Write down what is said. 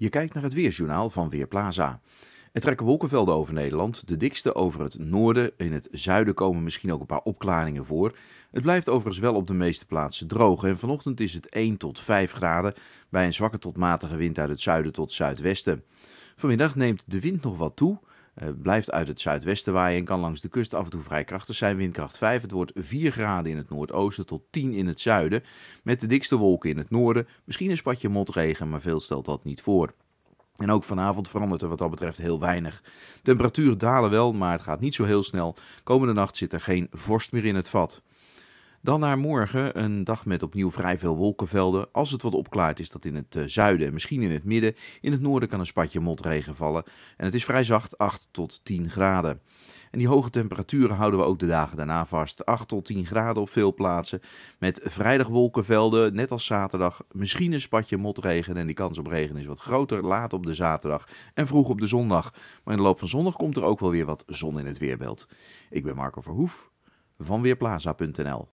Je kijkt naar het weerjournaal van Weerplaza. Er trekken wolkenvelden over Nederland, de dikste over het noorden. In het zuiden komen misschien ook een paar opklaringen voor. Het blijft overigens wel op de meeste plaatsen droog en vanochtend is het 1 tot 5 graden bij een zwakke tot matige wind uit het zuiden tot zuidwesten. Vanmiddag neemt de wind nog wat toe eh, blijft uit het zuidwesten waaien en kan langs de kust af en toe vrij krachtig zijn. Windkracht 5. Het wordt 4 graden in het noordoosten tot 10 in het zuiden. Met de dikste wolken in het noorden. Misschien een spatje motregen, maar veel stelt dat niet voor. En ook vanavond verandert er wat dat betreft heel weinig. Temperaturen dalen wel, maar het gaat niet zo heel snel. Komende nacht zit er geen vorst meer in het vat. Dan naar morgen, een dag met opnieuw vrij veel wolkenvelden. Als het wat opklaart is dat in het eh, zuiden en misschien in het midden. In het noorden kan een spatje motregen vallen. En het is vrij zacht, 8 tot 10 graden. En die hoge temperaturen houden we ook de dagen daarna vast. 8 tot 10 graden op veel plaatsen. Met vrijdag wolkenvelden, net als zaterdag. Misschien een spatje motregen en die kans op regen is wat groter. Laat op de zaterdag en vroeg op de zondag. Maar in de loop van zondag komt er ook wel weer wat zon in het weerbeeld. Ik ben Marco Verhoef van Weerplaza.nl